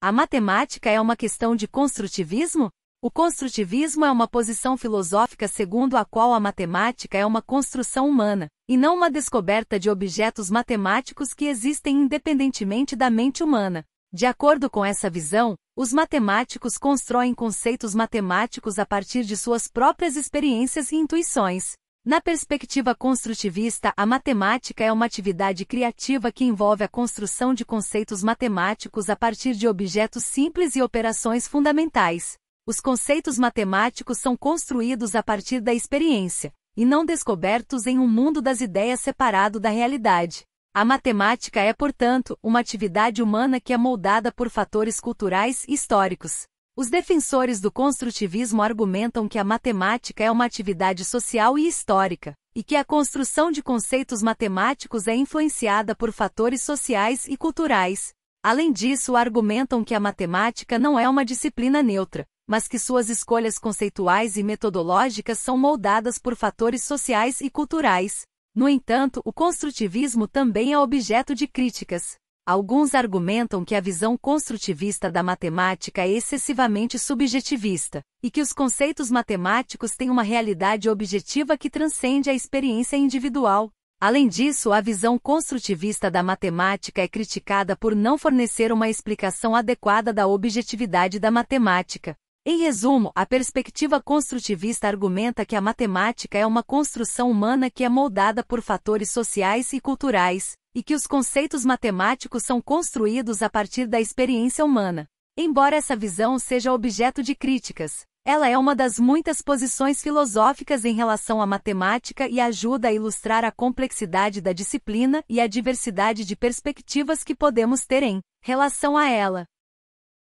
A matemática é uma questão de construtivismo? O construtivismo é uma posição filosófica segundo a qual a matemática é uma construção humana, e não uma descoberta de objetos matemáticos que existem independentemente da mente humana. De acordo com essa visão, os matemáticos constroem conceitos matemáticos a partir de suas próprias experiências e intuições. Na perspectiva construtivista, a matemática é uma atividade criativa que envolve a construção de conceitos matemáticos a partir de objetos simples e operações fundamentais. Os conceitos matemáticos são construídos a partir da experiência, e não descobertos em um mundo das ideias separado da realidade. A matemática é, portanto, uma atividade humana que é moldada por fatores culturais e históricos. Os defensores do construtivismo argumentam que a matemática é uma atividade social e histórica, e que a construção de conceitos matemáticos é influenciada por fatores sociais e culturais. Além disso, argumentam que a matemática não é uma disciplina neutra, mas que suas escolhas conceituais e metodológicas são moldadas por fatores sociais e culturais. No entanto, o construtivismo também é objeto de críticas. Alguns argumentam que a visão construtivista da matemática é excessivamente subjetivista, e que os conceitos matemáticos têm uma realidade objetiva que transcende a experiência individual. Além disso, a visão construtivista da matemática é criticada por não fornecer uma explicação adequada da objetividade da matemática. Em resumo, a perspectiva construtivista argumenta que a matemática é uma construção humana que é moldada por fatores sociais e culturais, e que os conceitos matemáticos são construídos a partir da experiência humana. Embora essa visão seja objeto de críticas, ela é uma das muitas posições filosóficas em relação à matemática e ajuda a ilustrar a complexidade da disciplina e a diversidade de perspectivas que podemos ter em relação a ela.